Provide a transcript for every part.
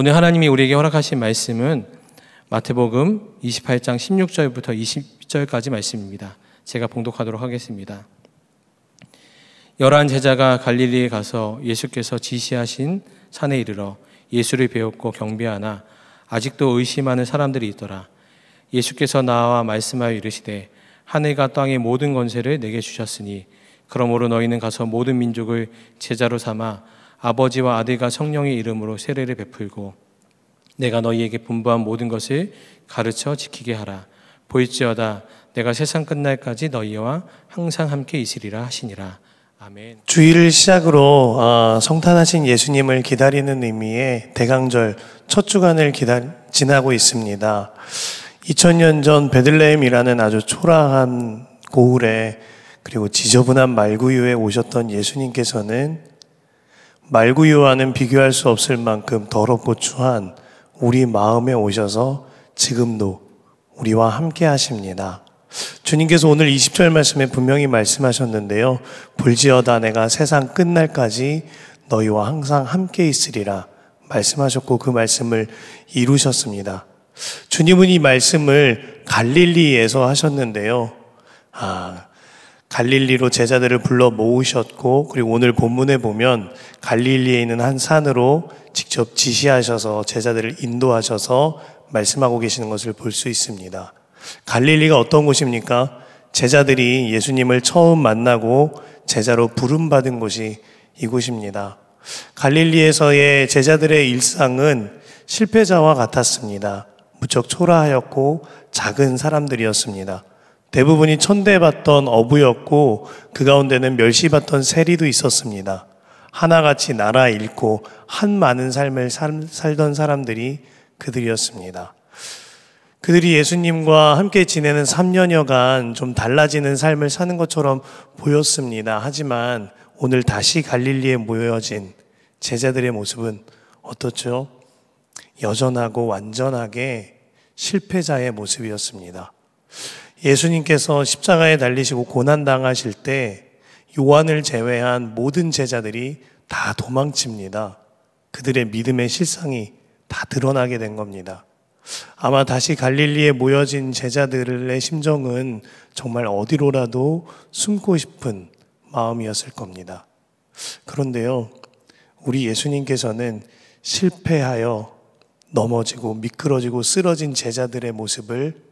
오늘 하나님이 우리에게 허락하신 말씀은 마태복음 28장 16절부터 20절까지 말씀입니다. 제가 봉독하도록 하겠습니다. 열한 제자가 갈릴리에 가서 예수께서 지시하신 산에 이르러 예수를 배웠고 경배하나 아직도 의심하는 사람들이 있더라. 예수께서 나와 말씀하여 이르시되 하늘과 땅의 모든 권세를 내게 주셨으니 그러므로 너희는 가서 모든 민족을 제자로 삼아 아버지와 아들과 성령의 이름으로 세례를 베풀고 내가 너희에게 분부한 모든 것을 가르쳐 지키게 하라. 보일지어다 내가 세상 끝날까지 너희와 항상 함께 있으리라 하시니라. 아멘. 주일을 시작으로 아, 성탄하신 예수님을 기다리는 의미의 대강절 첫 주간을 기다, 지나고 있습니다. 2000년 전 베들레헴이라는 아주 초라한 고울에 그리고 지저분한 말구유에 오셨던 예수님께서는 말구유와는 비교할 수 없을 만큼 더럽고 추한 우리 마음에 오셔서 지금도 우리와 함께 하십니다. 주님께서 오늘 20절 말씀에 분명히 말씀하셨는데요. 불지어다 내가 세상 끝날까지 너희와 항상 함께 있으리라 말씀하셨고 그 말씀을 이루셨습니다. 주님은 이 말씀을 갈릴리에서 하셨는데요. 아, 갈릴리로 제자들을 불러 모으셨고 그리고 오늘 본문에 보면 갈릴리에 있는 한 산으로 직접 지시하셔서 제자들을 인도하셔서 말씀하고 계시는 것을 볼 수 있습니다. 갈릴리가 어떤 곳입니까? 제자들이 예수님을 처음 만나고 제자로 부름받은 곳이 이곳입니다. 갈릴리에서의 제자들의 일상은 실패자와 같았습니다. 무척 초라하였고 작은 사람들이었습니다. 대부분이 천대받던 어부였고 그 가운데는 멸시받던 세리도 있었습니다. 하나같이 나라 잃고 한 많은 삶을 살던 사람들이 그들이었습니다. 그들이 예수님과 함께 지내는 3년여간 좀 달라지는 삶을 사는 것처럼 보였습니다. 하지만 오늘 다시 갈릴리에 모여진 제자들의 모습은 어떻죠? 여전하고 완전하게 실패자의 모습이었습니다. 예수님께서 십자가에 달리시고 고난당하실 때 요한을 제외한 모든 제자들이 다 도망칩니다. 그들의 믿음의 실상이 다 드러나게 된 겁니다. 아마 다시 갈릴리에 모여진 제자들의 심정은 정말 어디로라도 숨고 싶은 마음이었을 겁니다. 그런데요, 우리 예수님께서는 실패하여 넘어지고 미끄러지고 쓰러진 제자들의 모습을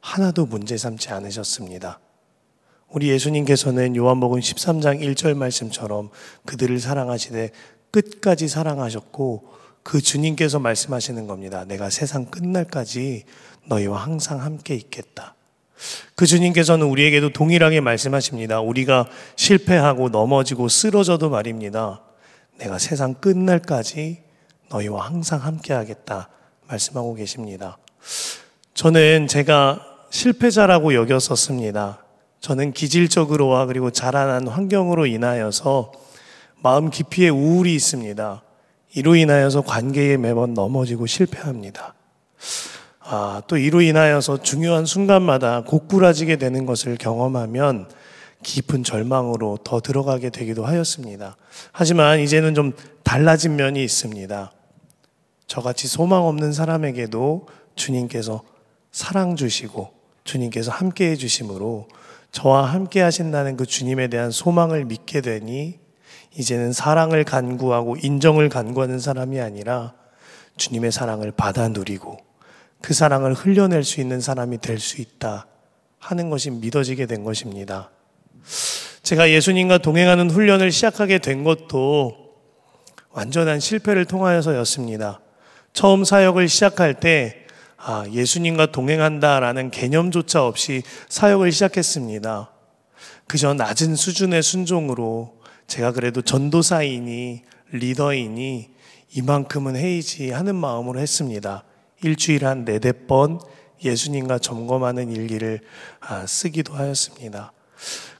하나도 문제 삼지 않으셨습니다. 우리 예수님께서는 요한복음 13장 1절 말씀처럼 그들을 사랑하시되 끝까지 사랑하셨고 그 주님께서 말씀하시는 겁니다. 내가 세상 끝날까지 너희와 항상 함께 있겠다. 그 주님께서는 우리에게도 동일하게 말씀하십니다. 우리가 실패하고 넘어지고 쓰러져도 말입니다. 내가 세상 끝날까지 너희와 항상 함께 하겠다 말씀하고 계십니다. 저는 제가 실패자라고 여겼었습니다. 저는 기질적으로와 그리고 자라난 환경으로 인하여서 마음 깊이에 우울이 있습니다. 이로 인하여서 관계에 매번 넘어지고 실패합니다. 아, 또 이로 인하여서 중요한 순간마다 고꾸라지게 되는 것을 경험하면 깊은 절망으로 더 들어가게 되기도 하였습니다. 하지만 이제는 좀 달라진 면이 있습니다. 저같이 소망 없는 사람에게도 주님께서 사랑 주시고 주님께서 함께 해주심으로 저와 함께 하신다는 그 주님에 대한 소망을 믿게 되니 이제는 사랑을 간구하고 인정을 간구하는 사람이 아니라 주님의 사랑을 받아 누리고 그 사랑을 흘려낼 수 있는 사람이 될 수 있다 하는 것이 믿어지게 된 것입니다. 제가 예수님과 동행하는 훈련을 시작하게 된 것도 완전한 실패를 통하여서였습니다. 처음 사역을 시작할 때 아, 예수님과 동행한다라는 개념조차 없이 사역을 시작했습니다. 그저 낮은 수준의 순종으로 제가 그래도 전도사이니 리더이니 이만큼은 해이지 하는 마음으로 했습니다. 일주일에 한 네댓 번 예수님과 점검하는 일기를 아, 쓰기도 하였습니다.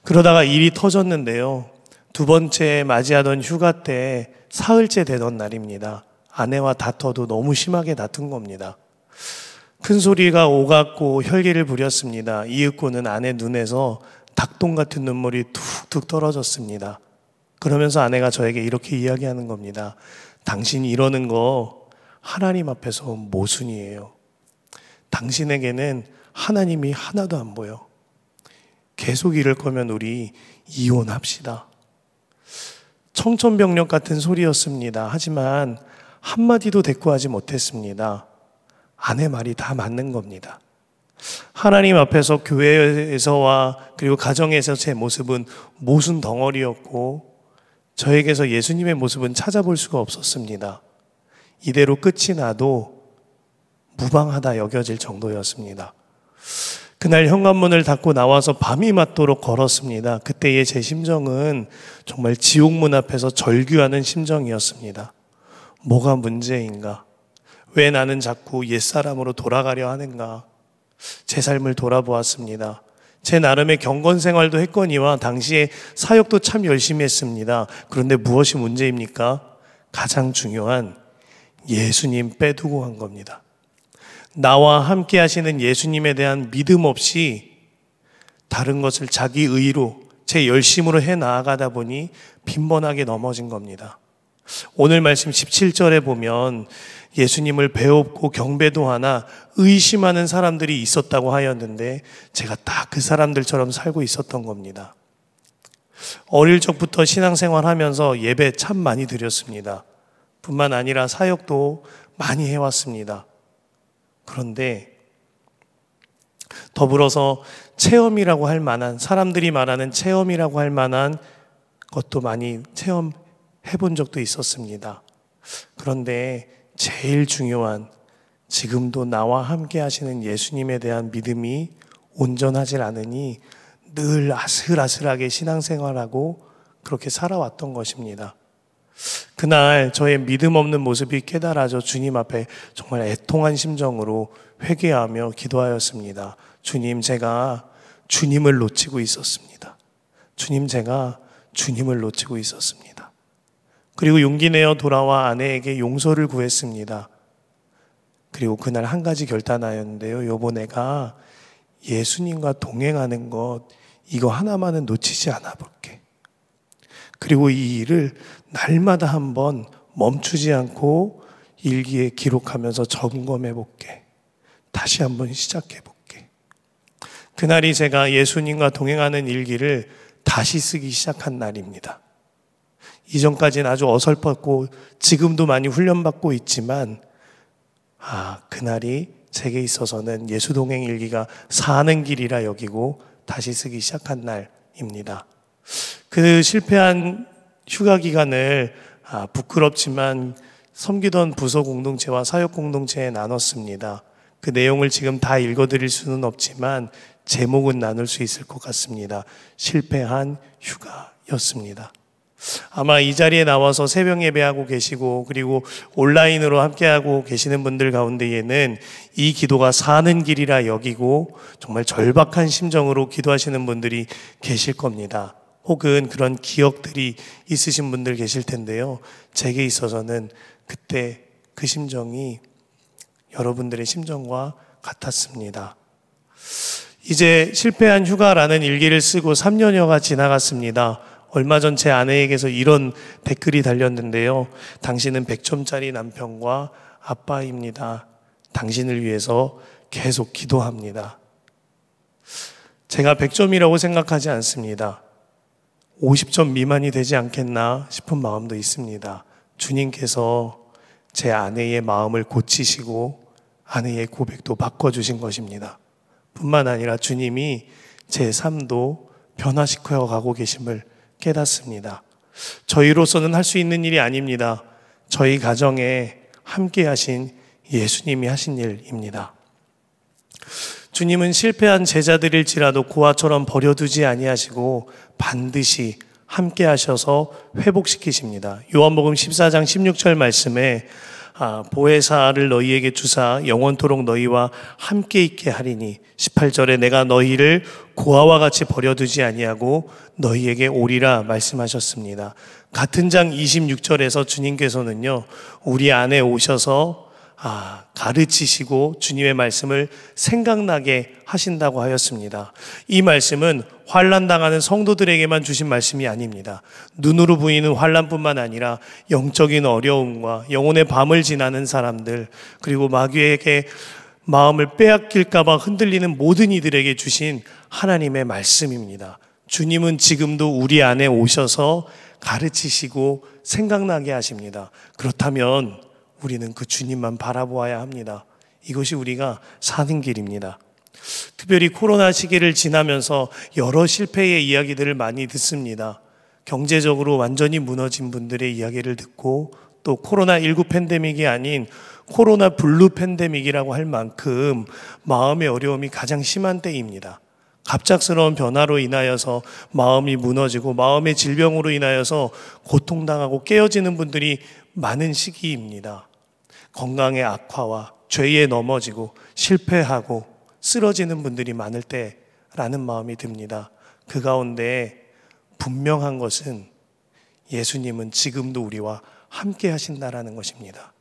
그러다가 일이 터졌는데요. 두 번째 맞이하던 휴가 때 사흘째 되던 날입니다. 아내와 다퉈도 너무 심하게 다툰 겁니다. 큰 소리가 오갔고 혈기를 부렸습니다. 이윽고는 아내 눈에서 닭똥 같은 눈물이 툭툭 떨어졌습니다. 그러면서 아내가 저에게 이렇게 이야기하는 겁니다. 당신이 러는거 하나님 앞에서 모순이에요. 당신에게는 하나님이 하나도 안 보여. 계속 이럴 거면 우리 이혼합시다. 청천벽력 같은 소리였습니다. 하지만 한마디도 대꾸하지 못했습니다. 아내 말이 다 맞는 겁니다. 하나님 앞에서 교회에서와 그리고 가정에서 제 모습은 모순 덩어리였고 저에게서 예수님의 모습은 찾아볼 수가 없었습니다. 이대로 끝이 나도 무방하다 여겨질 정도였습니다. 그날 현관문을 닫고 나와서 밤이 맞도록 걸었습니다. 그때의 제 심정은 정말 지옥문 앞에서 절규하는 심정이었습니다. 뭐가 문제인가? 왜 나는 자꾸 옛사람으로 돌아가려 하는가? 제 삶을 돌아보았습니다. 제 나름의 경건 생활도 했거니와 당시에 사역도 참 열심히 했습니다. 그런데 무엇이 문제입니까? 가장 중요한 예수님 빼두고 한 겁니다. 나와 함께 하시는 예수님에 대한 믿음 없이 다른 것을 자기 의로 제 열심으로 해 나아가다 보니 빈번하게 넘어진 겁니다. 오늘 말씀 17절에 보면 예수님을 배웁고 경배도 하나 의심하는 사람들이 있었다고 하였는데 제가 딱 그 사람들처럼 살고 있었던 겁니다. 어릴 적부터 신앙생활 하면서 예배 참 많이 드렸습니다. 뿐만 아니라 사역도 많이 해왔습니다. 그런데 더불어서 체험이라고 할 만한 사람들이 말하는 체험이라고 할 만한 것도 많이 체험해 본 적도 있었습니다. 그런데 제일 중요한 지금도 나와 함께 하시는 예수님에 대한 믿음이 온전하질 않으니 늘 아슬아슬하게 신앙생활하고 그렇게 살아왔던 것입니다. 그날 저의 믿음 없는 모습이 깨달아져 주님 앞에 정말 애통한 심정으로 회개하며 기도하였습니다. 주님, 제가 주님을 놓치고 있었습니다. 주님, 제가 주님을 놓치고 있었습니다. 그리고 용기 내어 돌아와 아내에게 용서를 구했습니다. 그리고 그날 한 가지 결단하였는데요. 요번 애가 예수님과 동행하는 것, 이거 하나만은 놓치지 않아 볼게. 그리고 이 일을 날마다 한번 멈추지 않고 일기에 기록하면서 점검해 볼게. 다시 한번 시작해 볼게. 그날이 제가 예수님과 동행하는 일기를 다시 쓰기 시작한 날입니다. 이전까지는 아주 어설펐고 지금도 많이 훈련받고 있지만 아, 그날이 제게 있어서는 예수 동행 일기가 사는 길이라 여기고 다시 쓰기 시작한 날입니다. 그 실패한 휴가 기간을 아, 부끄럽지만 섬기던 부서 공동체와 사역 공동체에 나눴습니다. 그 내용을 지금 다 읽어드릴 수는 없지만 제목은 나눌 수 있을 것 같습니다. 실패한 휴가였습니다. 아마 이 자리에 나와서 새벽 예배하고 계시고 그리고 온라인으로 함께하고 계시는 분들 가운데에는 이 기도가 사는 길이라 여기고 정말 절박한 심정으로 기도하시는 분들이 계실 겁니다. 혹은 그런 기억들이 있으신 분들 계실 텐데요. 제게 있어서는 그때 그 심정이 여러분들의 심정과 같았습니다. 이제 실패한 휴가라는 일기를 쓰고 3년여가 지나갔습니다. 얼마 전 제 아내에게서 이런 댓글이 달렸는데요. 당신은 100점짜리 남편과 아빠입니다. 당신을 위해서 계속 기도합니다. 제가 100점이라고 생각하지 않습니다. 50점 미만이 되지 않겠나 싶은 마음도 있습니다. 주님께서 제 아내의 마음을 고치시고 아내의 고백도 바꿔주신 것입니다. 뿐만 아니라 주님이 제 삶도 변화시켜 가고 계심을 깨닫습니다. 저희로서는 할 수 있는 일이 아닙니다. 저희 가정에 함께 하신 예수님이 하신 일입니다. 주님은 실패한 제자들일지라도 고아처럼 버려두지 아니하시고 반드시 함께 하셔서 회복시키십니다. 요한복음 14장 16절 말씀에 아, 보혜사를 너희에게 주사 영원토록 너희와 함께 있게 하리니 18절에 내가 너희를 고아와 같이 버려두지 아니하고 너희에게 오리라 말씀하셨습니다. 같은 장 26절에서 주님께서는요. 우리 안에 오셔서 아, 가르치시고 주님의 말씀을 생각나게 하신다고 하였습니다. 이 말씀은 환란 당하는 성도들에게만 주신 말씀이 아닙니다. 눈으로 보이는 환란뿐만 아니라 영적인 어려움과 영혼의 밤을 지나는 사람들 그리고 마귀에게 마음을 빼앗길까봐 흔들리는 모든 이들에게 주신 하나님의 말씀입니다. 주님은 지금도 우리 안에 오셔서 가르치시고 생각나게 하십니다. 그렇다면 우리는 그 주님만 바라보아야 합니다. 이것이 우리가 사는 길입니다. 특별히 코로나 시기를 지나면서 여러 실패의 이야기들을 많이 듣습니다. 경제적으로 완전히 무너진 분들의 이야기를 듣고 또 코로나19 팬데믹이 아닌 코로나 블루 팬데믹이라고 할 만큼 마음의 어려움이 가장 심한 때입니다. 갑작스러운 변화로 인하여서 마음이 무너지고 마음의 질병으로 인하여서 고통당하고 깨어지는 분들이 많은 시기입니다. 건강의 악화와 죄에 넘어지고 실패하고 쓰러지는 분들이 많을 때라는 마음이 듭니다. 그 가운데 분명한 것은 예수님은 지금도 우리와 함께 하신다라는 것입니다.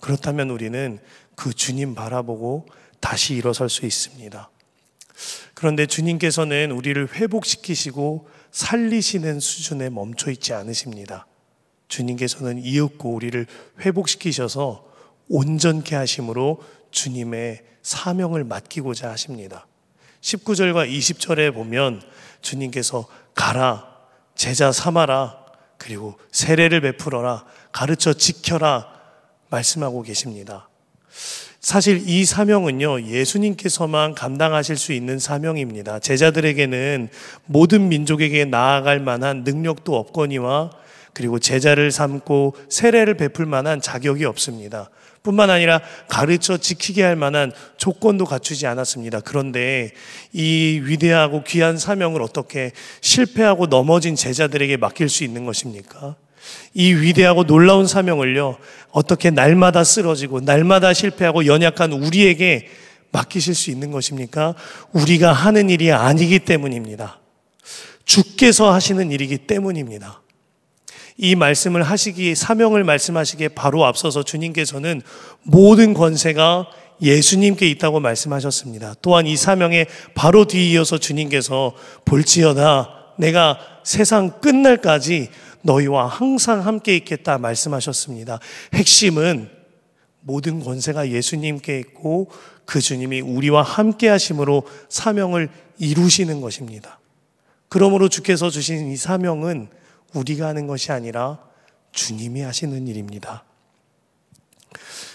그렇다면 우리는 그 주님 바라보고 다시 일어설 수 있습니다. 그런데 주님께서는 우리를 회복시키시고 살리시는 수준에 멈춰 있지 않으십니다. 주님께서는 이윽고 우리를 회복시키셔서 온전케 하심으로 주님의 사명을 맡기고자 하십니다. 19절과 20절에 보면 주님께서 가라, 제자 삼아라, 그리고 세례를 베풀어라, 가르쳐 지켜라 말씀하고 계십니다. 사실 이 사명은요, 예수님께서만 감당하실 수 있는 사명입니다. 제자들에게는 모든 민족에게 나아갈 만한 능력도 없거니와 그리고 제자를 삼고 세례를 베풀 만한 자격이 없습니다. 뿐만 아니라 가르쳐 지키게 할 만한 조건도 갖추지 않았습니다. 그런데 이 위대하고 귀한 사명을 어떻게 실패하고 넘어진 제자들에게 맡길 수 있는 것입니까? 이 위대하고 놀라운 사명을요, 어떻게 날마다 쓰러지고, 날마다 실패하고 연약한 우리에게 맡기실 수 있는 것입니까? 우리가 하는 일이 아니기 때문입니다. 주께서 하시는 일이기 때문입니다. 이 말씀을 하시기 사명을 말씀하시기에 바로 앞서서 주님께서는 모든 권세가 예수님께 있다고 말씀하셨습니다. 또한 이 사명에 바로 뒤이어서 주님께서 볼지어다 내가 세상 끝날까지 너희와 항상 함께 있겠다 말씀하셨습니다. 핵심은 모든 권세가 예수님께 있고 그 주님이 우리와 함께 하심으로 사명을 이루시는 것입니다. 그러므로 주께서 주신 이 사명은 우리가 하는 것이 아니라 주님이 하시는 일입니다.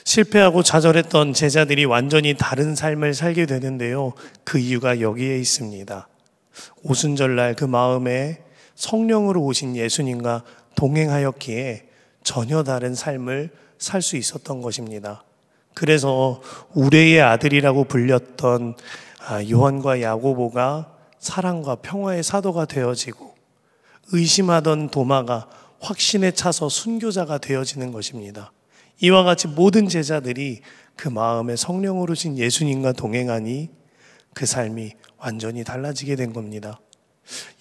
실패하고 좌절했던 제자들이 완전히 다른 삶을 살게 되는데요. 그 이유가 여기에 있습니다. 오순절날 그 마음에 성령으로 오신 예수님과 동행하였기에 전혀 다른 삶을 살 수 있었던 것입니다. 그래서 우레의 아들이라고 불렸던 아, 요한과 야고보가 사랑과 평화의 사도가 되어지고 의심하던 도마가 확신에 차서 순교자가 되어지는 것입니다. 이와 같이 모든 제자들이 그 마음에 성령으로 신 예수님과 동행하니 그 삶이 완전히 달라지게 된 겁니다.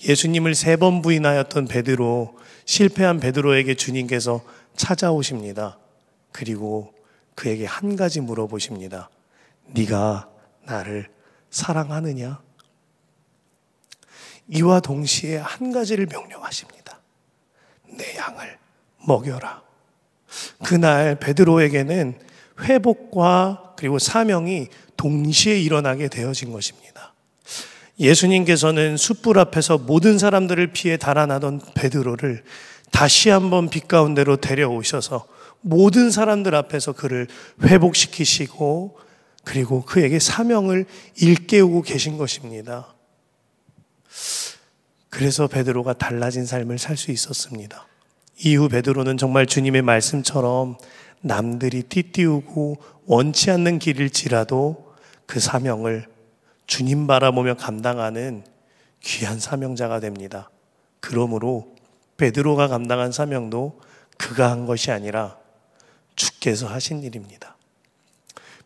예수님을 세 번 부인하였던 베드로, 실패한 베드로에게 주님께서 찾아오십니다. 그리고 그에게 한 가지 물어보십니다. 네가 나를 사랑하느냐? 이와 동시에 한 가지를 명령하십니다. 내 양을 먹여라. 그날 베드로에게는 회복과 그리고 사명이 동시에 일어나게 되어진 것입니다. 예수님께서는 숯불 앞에서 모든 사람들을 피해 달아나던 베드로를 다시 한번 빛 가운데로 데려오셔서 모든 사람들 앞에서 그를 회복시키시고 그리고 그에게 사명을 일깨우고 계신 것입니다. 그래서 베드로가 달라진 삶을 살 수 있었습니다. 이후 베드로는 정말 주님의 말씀처럼 남들이 띠띠우고 원치 않는 길일지라도 그 사명을 주님 바라보며 감당하는 귀한 사명자가 됩니다. 그러므로 베드로가 감당한 사명도 그가 한 것이 아니라 주께서 하신 일입니다.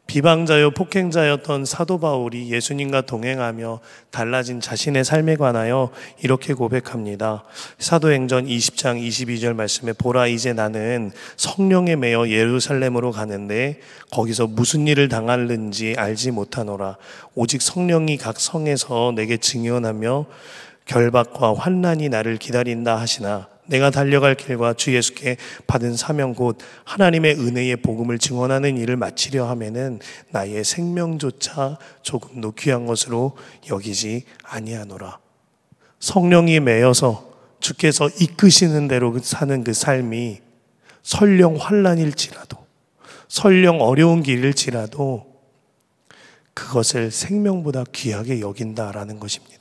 비방자요 폭행자였던 사도 바울이 예수님과 동행하며 달라진 자신의 삶에 관하여 이렇게 고백합니다. 사도행전 20장 22절 말씀에 보라 이제 나는 성령에 매여 예루살렘으로 가는데 거기서 무슨 일을 당하는지 알지 못하노라. 오직 성령이 각 성에서 내게 증언하며 결박과 환난이 나를 기다린다 하시나 내가 달려갈 길과 주 예수께 받은 사명 곧 하나님의 은혜의 복음을 증언하는 일을 마치려 하면은 나의 생명조차 조금도 귀한 것으로 여기지 아니하노라. 성령이 매여서 주께서 이끄시는 대로 그 사는 그 삶이 설령 환란일지라도 설령 어려운 길일지라도 그것을 생명보다 귀하게 여긴다라는 것입니다.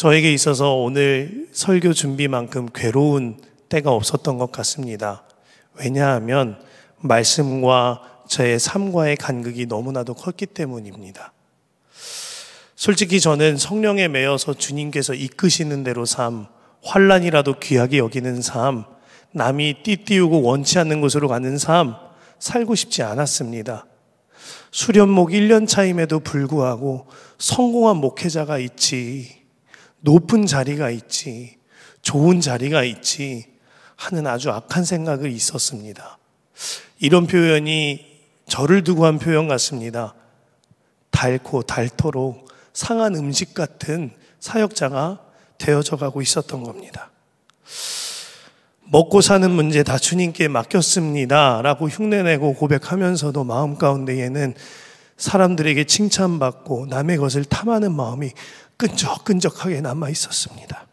저에게 있어서 오늘 설교 준비만큼 괴로운 때가 없었던 것 같습니다. 왜냐하면 말씀과 저의 삶과의 간극이 너무나도 컸기 때문입니다. 솔직히 저는 성령에 매여서 주님께서 이끄시는 대로 삶, 환란이라도 귀하게 여기는 삶, 남이 띠띠우고 원치 않는 곳으로 가는 삶, 살고 싶지 않았습니다. 수련목 1년 차임에도 불구하고 성공한 목회자가 있지. 높은 자리가 있지, 좋은 자리가 있지 하는 아주 악한 생각을 있었습니다. 이런 표현이 저를 두고 한 표현 같습니다. 달고 달토록 상한 음식 같은 사역자가 되어져 가고 있었던 겁니다. 먹고 사는 문제 다 주님께 맡겼습니다. 라고 흉내내고 고백하면서도 마음 가운데에는 사람들에게 칭찬받고 남의 것을 탐하는 마음이 끈적끈적하게 남아 있었습니다.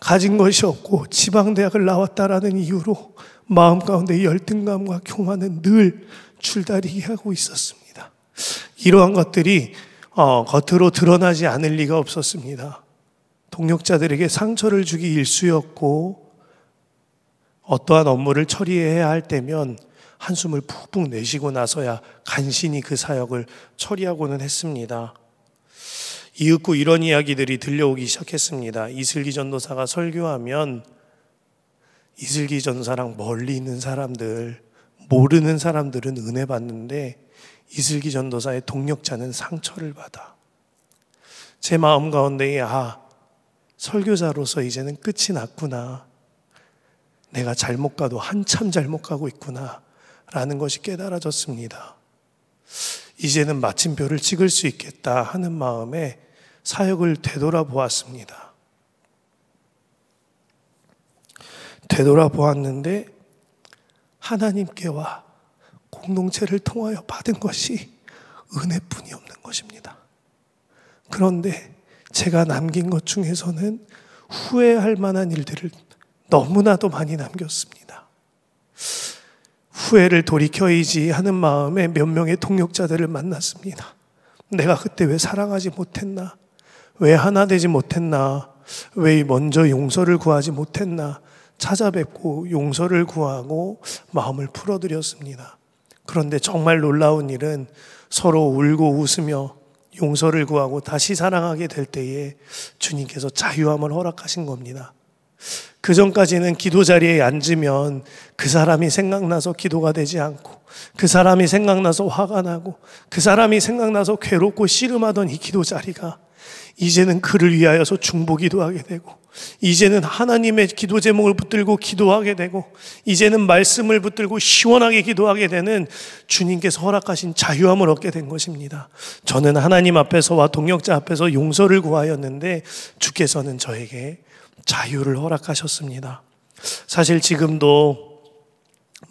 가진 것이 없고 지방대학을 나왔다라는 이유로 마음 가운데 열등감과 교만은 늘 줄다리기 하고 있었습니다. 이러한 것들이 어, 겉으로 드러나지 않을 리가 없었습니다. 동력자들에게 상처를 주기 일수였고 어떠한 업무를 처리해야 할 때면 한숨을 푹푹 내쉬고 나서야 간신히 그 사역을 처리하고는 했습니다. 이윽고 이런 이야기들이 들려오기 시작했습니다. 이슬기 전도사가 설교하면 이슬기 전사랑 멀리 있는 사람들, 모르는 사람들은 은혜 받는데 이슬기 전도사의 동력자는 상처를 받아. 제 마음 가운데 아, 설교자로서 이제는 끝이 났구나. 내가 잘못 가도 한참 잘못 가고 있구나. 라는 것이 깨달아졌습니다. 이제는 마침표를 찍을 수 있겠다 하는 마음에 사역을 되돌아보았습니다. 되돌아보았는데 하나님께와 공동체를 통하여 받은 것이 은혜뿐이 없는 것입니다. 그런데 제가 남긴 것 중에서는 후회할 만한 일들을 너무나도 많이 남겼습니다. 후회를 돌이켜이지 하는 마음에 몇 명의 통역자들을 만났습니다. 내가 그때 왜 사랑하지 못했나? 왜 하나 되지 못했나? 왜 먼저 용서를 구하지 못했나? 찾아뵙고 용서를 구하고 마음을 풀어드렸습니다. 그런데 정말 놀라운 일은 서로 울고 웃으며 용서를 구하고 다시 사랑하게 될 때에 주님께서 자유함을 허락하신 겁니다. 그 전까지는 기도 자리에 앉으면 그 사람이 생각나서 기도가 되지 않고 그 사람이 생각나서 화가 나고 그 사람이 생각나서 괴롭고 씨름하던 이 기도 자리가 이제는 그를 위하여서 중보기도 하게 되고 이제는 하나님의 기도 제목을 붙들고 기도하게 되고 이제는 말씀을 붙들고 시원하게 기도하게 되는 주님께서 허락하신 자유함을 얻게 된 것입니다. 저는 하나님 앞에서와 동역자 앞에서 용서를 구하였는데 주께서는 저에게 자유를 허락하셨습니다. 사실 지금도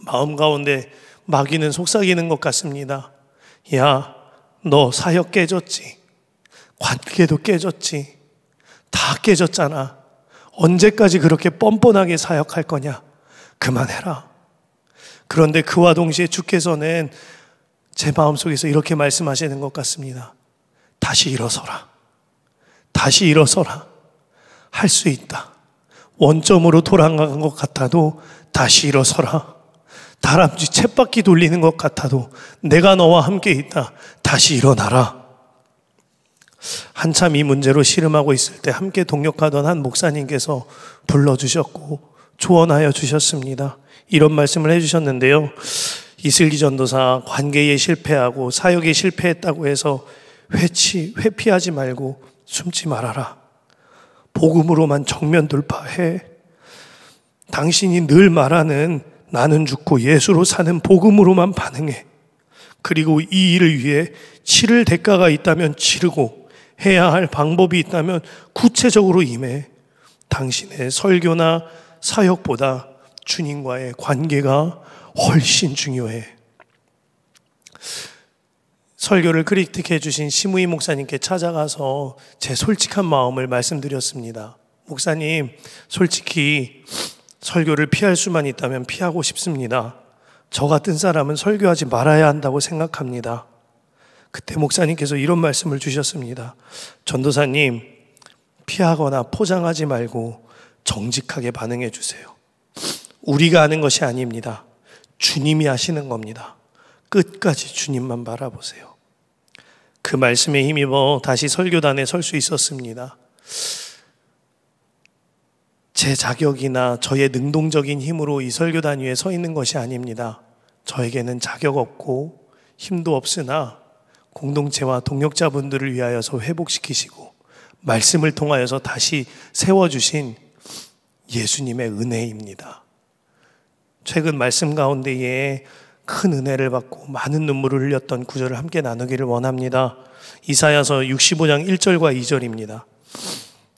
마음 가운데 마귀는 속삭이는 것 같습니다. 야, 너 사역 깨졌지. 관계도 깨졌지. 다 깨졌잖아. 언제까지 그렇게 뻔뻔하게 사역할 거냐? 그만해라. 그런데 그와 동시에 주께서는 제 마음속에서 이렇게 말씀하시는 것 같습니다. 다시 일어서라. 다시 일어서라. 할수 있다. 원점으로 돌아간 것 같아도 다시 일어서라. 다람쥐 챗바퀴 돌리는 것 같아도 내가 너와 함께 있다. 다시 일어나라. 한참 이 문제로 씨름하고 있을 때 함께 동역하던 한 목사님께서 불러주셨고 조언하여 주셨습니다. 이런 말씀을 해주셨는데요. 이슬기 전도사 관계에 실패하고 사역에 실패했다고 해서 회치, 회피하지 말고 숨지 말아라. 복음으로만 정면 돌파해. 당신이 늘 말하는 나는 죽고 예수로 사는 복음으로만 반응해. 그리고 이 일을 위해 치를 대가가 있다면 치르고 해야 할 방법이 있다면 구체적으로 임해. 당신의 설교나 사역보다 주님과의 관계가 훨씬 중요해. 설교를 그리틱해 주신 심우희 목사님께 찾아가서 제 솔직한 마음을 말씀드렸습니다. 목사님, 솔직히 설교를 피할 수만 있다면 피하고 싶습니다. 저 같은 사람은 설교하지 말아야 한다고 생각합니다. 그때 목사님께서 이런 말씀을 주셨습니다. 전도사님, 피하거나 포장하지 말고 정직하게 반응해 주세요. 우리가 하는 것이 아닙니다. 주님이 하시는 겁니다. 끝까지 주님만 바라보세요. 그 말씀에 힘입어 다시 설교단에 설 수 있었습니다. 제 자격이나 저의 능동적인 힘으로 이 설교단 위에 서 있는 것이 아닙니다. 저에게는 자격 없고 힘도 없으나 공동체와 동역자분들을 위하여서 회복시키시고 말씀을 통하여서 다시 세워주신 예수님의 은혜입니다. 최근 말씀 가운데에 큰 은혜를 받고 많은 눈물을 흘렸던 구절을 함께 나누기를 원합니다. 이사야서 65장 1절과 2절입니다.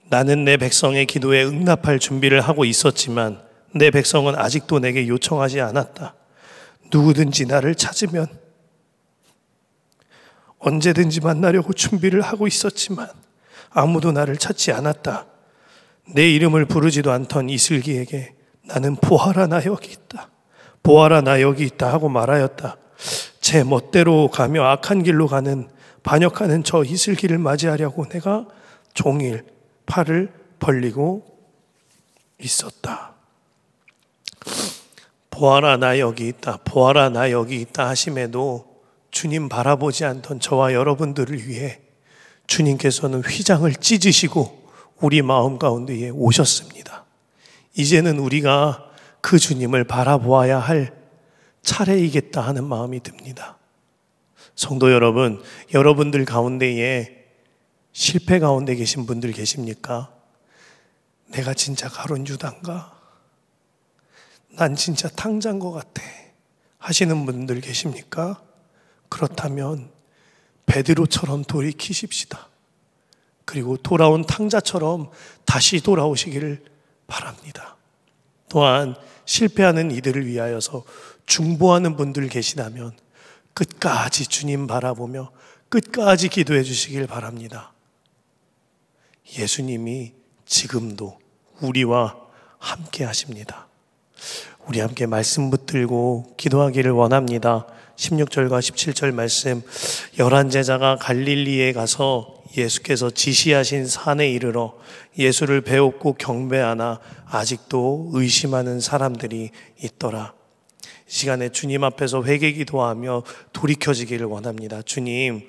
나는 내 백성의 기도에 응답할 준비를 하고 있었지만 내 백성은 아직도 내게 요청하지 않았다. 누구든지 나를 찾으면 언제든지 만나려고 준비를 하고 있었지만 아무도 나를 찾지 않았다. 내 이름을 부르지도 않던 이슬기에게 나는 보하라 나 여기 있다. 보아라 나 여기 있다 하고 말하였다. 제 멋대로 가며 악한 길로 가는 반역하는 저 이슬기를 맞이하려고 내가 종일 팔을 벌리고 있었다. 보아라 나 여기 있다. 보아라 나 여기 있다 하심에도 주님 바라보지 않던 저와 여러분들을 위해 주님께서는 휘장을 찢으시고 우리 마음 가운데에 오셨습니다. 이제는 우리가 그 주님을 바라보아야 할 차례이겠다 하는 마음이 듭니다. 성도 여러분, 여러분들 가운데에 실패 가운데 계신 분들 계십니까? 내가 진짜 가론 유단가? 난 진짜 탕자인 것 같아. 하시는 분들 계십니까? 그렇다면 베드로처럼 돌이키십시다. 그리고 돌아온 탕자처럼 다시 돌아오시기를 바랍니다. 또한 실패하는 이들을 위하여서 중보하는 분들 계시다면 끝까지 주님 바라보며 끝까지 기도해 주시길 바랍니다. 예수님이 지금도 우리와 함께 하십니다. 우리 함께 말씀 붙들고 기도하기를 원합니다. 16절과 17절 말씀 열한 제자가 갈릴리에 가서 예수께서 지시하신 산에 이르러 예수를 배웠고 경배하나 아직도 의심하는 사람들이 있더라. 시간에 주님 앞에서 회개 기도하며 돌이켜지기를 원합니다. 주님,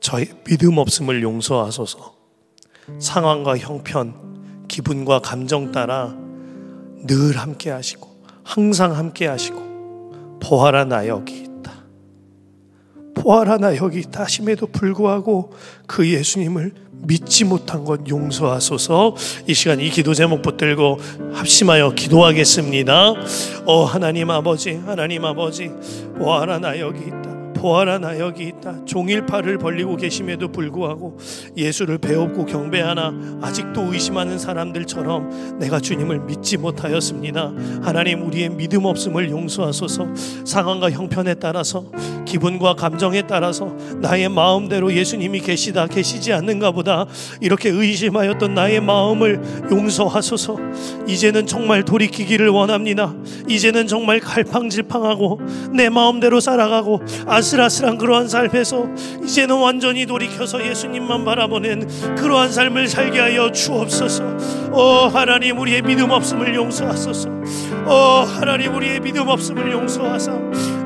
저의 믿음 없음을 용서하소서. 상황과 형편, 기분과 감정 따라 늘 함께 하시고, 항상 함께 하시고, 보하라 나 여기 포활하나 여기 다심에도 불구하고 그 예수님을 믿지 못한 것 용서하소서 이 시간 이 기도 제목 붙들고 합심하여 기도하겠습니다. 어 하나님 아버지 하나님 아버지 포활하나 여기 보아라나 여기 있다. 종일팔을 벌리고 계심에도 불구하고 예수를 배웠고 경배하나 아직도 의심하는 사람들처럼 내가 주님을 믿지 못하였습니다. 하나님 우리의 믿음 없음을 용서하소서. 상황과 형편에 따라서 기분과 감정에 따라서 나의 마음대로 예수님이 계시다 계시지 않는가 보다 이렇게 의심하였던 나의 마음을 용서하소서. 이제는 정말 돌이키기를 원합니다. 이제는 정말 갈팡질팡하고 내 마음대로 살아가고 아스 아슬아슬한 그러한 삶에서 이제는 완전히 돌이켜서 예수님만 바라보는 그러한 삶을 살게 하여 주옵소서. 어 하나님 우리의 믿음 없음을 용서하소서. 어 하나님 우리의 믿음 없음을 용서하사.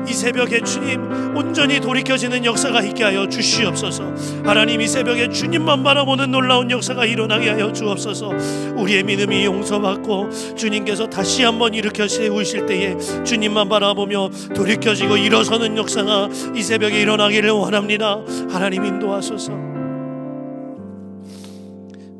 이 새벽에 주님 온전히 돌이켜지는 역사가 있게 하여 주시옵소서. 하나님 이 새벽에 주님만 바라보는 놀라운 역사가 일어나게 하여 주옵소서. 우리의 믿음이 용서받고 주님께서 다시 한번 일으켜 세우실 때에 주님만 바라보며 돌이켜지고 일어서는 역사가 이 새벽에 일어나기를 원합니다. 하나님 인도하소서.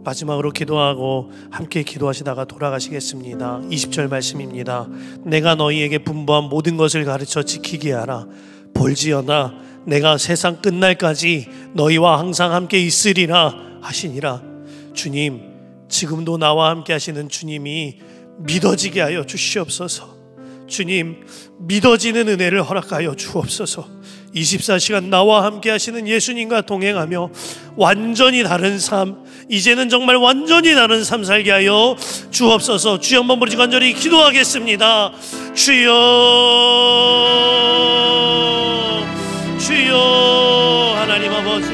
마지막으로 기도하고 함께 기도하시다가 돌아가시겠습니다. 20절 말씀입니다. 내가 너희에게 분부한 모든 것을 가르쳐 지키게 하라. 볼지어나 내가 세상 끝날까지 너희와 항상 함께 있으리라 하시니라. 주님, 지금도 나와 함께 하시는 주님이 믿어지게 하여 주시옵소서. 주님, 믿어지는 은혜를 허락하여 주옵소서. 24시간 나와 함께 하시는 예수님과 동행하며 완전히 다른 삶, 이제는 정말 완전히 나는 삶 살게 하여 주옵소서 주여 한번 부르지 간절히 기도하겠습니다 주여 주여 하나님 아버지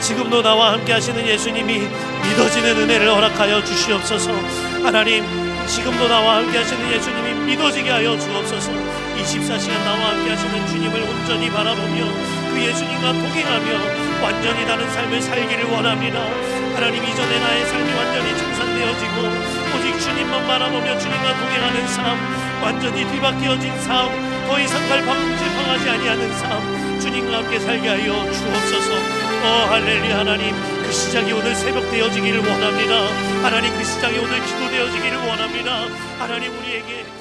지금도 나와 함께 하시는 예수님이 믿어지는 은혜를 허락하여 주시옵소서 하나님 지금도 나와 함께 하시는 예수님이 믿어지게 하여 주옵소서 24시간 나와 함께 하시는 주님을 온전히 바라보며 그 예수님과 동행하며 완전히 다른 삶을 살기를 원합니다. 하나님 이전에 나의 삶이 완전히 청산되어지고 오직 주님만 바라보며 주님과 동행하는 삶 완전히 뒤바뀌어진 삶더 이상 갈팡질팡하지 아니하는 삶 주님과 함께 살게 하여 주옵소서 어할렐루 하나님 그 시작이 오늘 새벽 되어지기를 원합니다 하나님 그 시작이 오늘 기도되어지기를 원합니다 하나님 우리에게